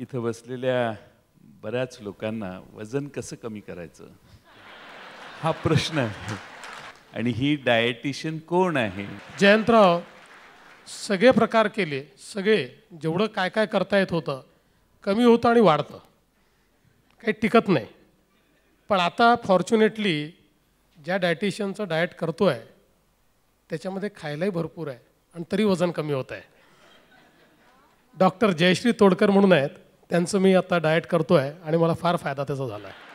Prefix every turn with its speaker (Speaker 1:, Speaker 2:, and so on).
Speaker 1: इथं बसलेल्या बऱ्याच लोकांना वजन कसं कमी करायचं
Speaker 2: हा प्रश्न आहे
Speaker 1: आणि ही डायटिशियन कोण आहे
Speaker 2: जयंतराव सगळे प्रकार केले सगळे जेवढं काय काय करता येत होतं कमी होतं आणि वाढतं काही टिकत नाही पण आता फॉर्च्युनेटली ज्या डायटिशियनचं डायट करतो आहे त्याच्यामध्ये खायलाही भरपूर आहे आणि तरी वजन कमी होत आहे डॉक्टर जयश्री तोडकर म्हणून आहेत त्यांचं मी आता डाएट करतो आहे आणि मला फार फायदा त्याचा झाला आहे